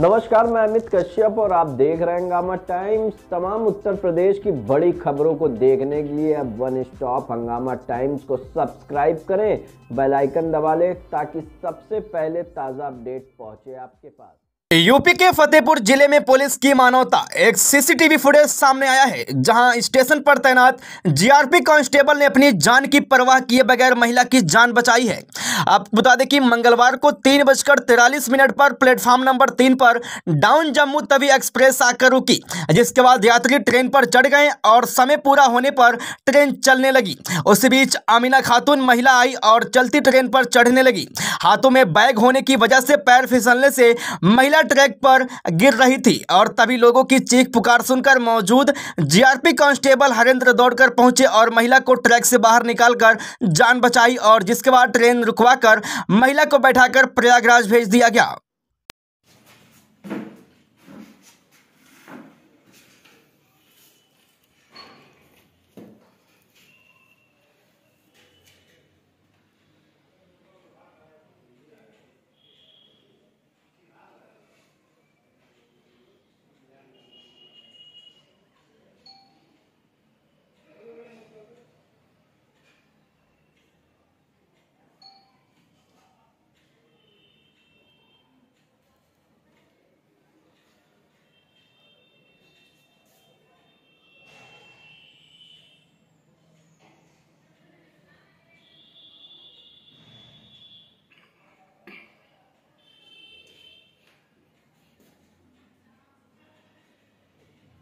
नमस्कार मैं अमित कश्यप और आप देख रहे हैं हंगामा टाइम्स तमाम उत्तर प्रदेश की बड़ी खबरों को देखने के लिए अब वन स्टॉप हंगामा टाइम्स को सब्सक्राइब करें बेल आइकन दबा लें ताकि सबसे पहले ताज़ा अपडेट पहुंचे आपके पास यूपी के फतेहपुर जिले में पुलिस की मानवता एक सीसीटीवी फुटेज सामने आया है जहां स्टेशन पर तैनात जीआरपी कांस्टेबल ने अपनी जान की परवाह किए बगैर महिला की जान बचाई है आपको बता दें कि मंगलवार को तीन बजकर तिरालीस मिनट पर प्लेटफॉर्म नंबर तीन पर डाउन जम्मू तभी एक्सप्रेस आकर रुकी जिसके बाद यात्री ट्रेन पर चढ़ गए और समय पूरा होने पर ट्रेन चलने लगी उसी बीच अमीना खातून महिला आई और चलती ट्रेन पर चढ़ने लगी हाथों में बैग होने की वजह से पैर फिसलने से महिला ट्रैक पर गिर रही थी और तभी लोगों की चीख पुकार सुनकर मौजूद जीआरपी कांस्टेबल हरेंद्र दौड़कर पहुंचे और महिला को ट्रैक से बाहर निकालकर जान बचाई और जिसके बाद ट्रेन रुकवा करवाकर महिला को बैठाकर प्रयागराज भेज दिया गया